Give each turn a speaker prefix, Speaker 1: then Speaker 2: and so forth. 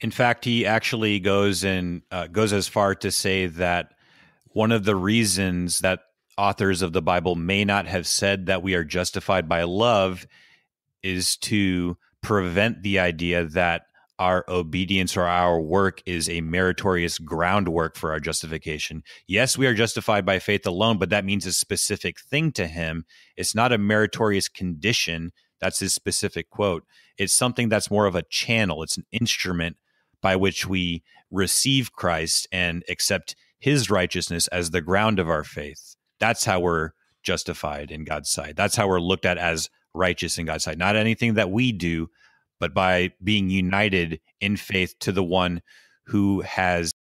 Speaker 1: In fact, he actually goes and uh, goes as far to say that one of the reasons that authors of the Bible may not have said that we are justified by love is to prevent the idea that our obedience or our work is a meritorious groundwork for our justification. Yes, we are justified by faith alone, but that means a specific thing to him. It's not a meritorious condition. That's his specific quote. It's something that's more of a channel, it's an instrument by which we receive Christ and accept his righteousness as the ground of our faith. That's how we're justified in God's sight. That's how we're looked at as righteous in God's sight. Not anything that we do, but by being united in faith to the one who has